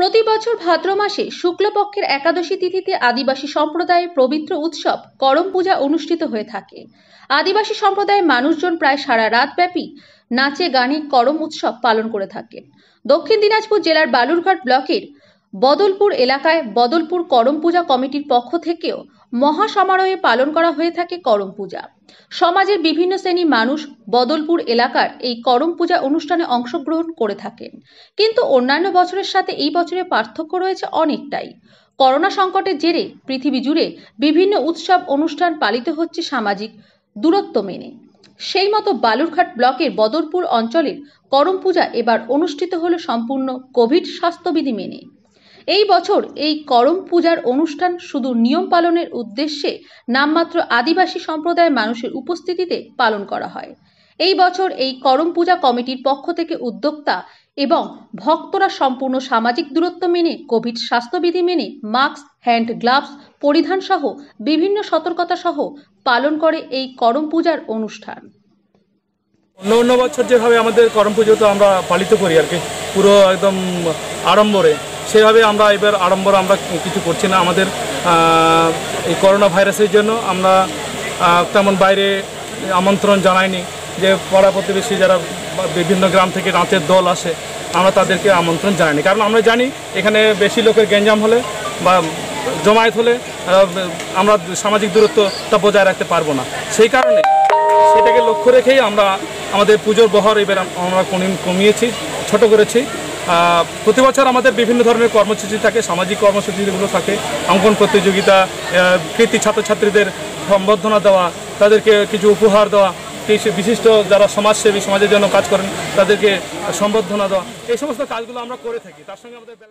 প্রতি বছর ভাদ্র মাসে শুক্লপক্ষের একাদশী তিথিতে আদিবাসী সম্প্রদায়ের পবিত্র উৎসব করম পূজা অনুষ্ঠিত হয়ে থাকে আদিবাসী সম্প্রদায়ের মানুষজন প্রায় সারা রাত ব্যাপী নাচে গানে করম উৎসব পালন করে থাকেন দক্ষিণ দিনাজপুর জেলার বালুরঘাট ব্লকের বদলপুর এলাকায় বদলপুর করম পূজা কমিটির পক্ষ থেকেও মহাসমারোহে পালন করা হয়ে থাকে করম পূজা সমাজের বিভিন্ন শ্রেণীর মানুষ বদলপুর এলাকার এই করম পূজা অনুষ্ঠানে অংশগ্রহণ করে থাকেন কিন্তু অন্যান্য বছরের সাথে এই বছরের পার্থক্য রয়েছে অনেকটাই করোনা সংকটের জেরে পৃথিবী জুড়ে বিভিন্ন উৎসব অনুষ্ঠান পালিত হচ্ছে সামাজিক দূরত্ব মেনে সেই মতো বালুরঘাট ব্লকের বদরপুর অঞ্চলের করম পূজা এবার অনুষ্ঠিত হলো সম্পূর্ণ কোভিড স্বাস্থ্যবিধি মেনে এই বছর এই করম পূজার অনুষ্ঠান শুধু নিয়ম পালনের উদ্দেশ্যে নামমাত্র আদিবাসী সম্প্রদায়ের মানুষের উপস্থিতিতে পালন করা হয় এই বছর এই করম পূজা কমিটির পক্ষ থেকে উদ্যোক্তা এবং ভক্তরা সম্পূর্ণ সামাজিক দূরত্ব মেনে কোভিড স্বাস্থ্যবিধি মেনে মাস্ক হ্যান্ড গ্লাভস পরিধান সহ বিভিন্ন সতর্কতা সহ পালন করে এই করম পূজার অনুষ্ঠান অন্য অন্য বছর যেভাবে আমাদের করম পুজো তো আমরা পালিত করি আর কি পুরো একদম আড়ম্বরে সেভাবে আমরা এবার আড়ম্বর আমরা কিছু করছি না আমাদের এই করোনা ভাইরাসের জন্য আমরা তেমন বাইরে আমন্ত্রণ জানাইনি যে পড়া প্রতিবেশী যারা বিভিন্ন গ্রাম থেকে রাতের দল আসে আমরা তাদেরকে আমন্ত্রণ জানাইনি কারণ আমরা জানি এখানে বেশি লোকের গেঞ্জাম হলে বা জমায়েত হলে আমরা সামাজিক দূরত্বটা বজায় রাখতে পারবো না সেই কারণে সেটাকে লক্ষ্য রেখেই আমরা আমাদের পুজোর বহর এবার আমরা কমিয়েছি ছোট করেছি প্রতি বছর আমাদের বিভিন্ন ধরনের কর্মসূচি থাকে সামাজিক কর্মসূচিগুলো থাকে অঙ্কন প্রতিযোগিতা কৃতি ছাত্রছাত্রীদের সম্বর্ধনা দেওয়া তাদেরকে কিছু উপহার দেওয়া বিশিষ্ট যারা সমাজসেবী সমাজের জন্য কাজ করেন তাদেরকে সম্বর্ধনা দেওয়া এই সমস্ত কাজগুলো আমরা করে থাকি তার সঙ্গে আমাদের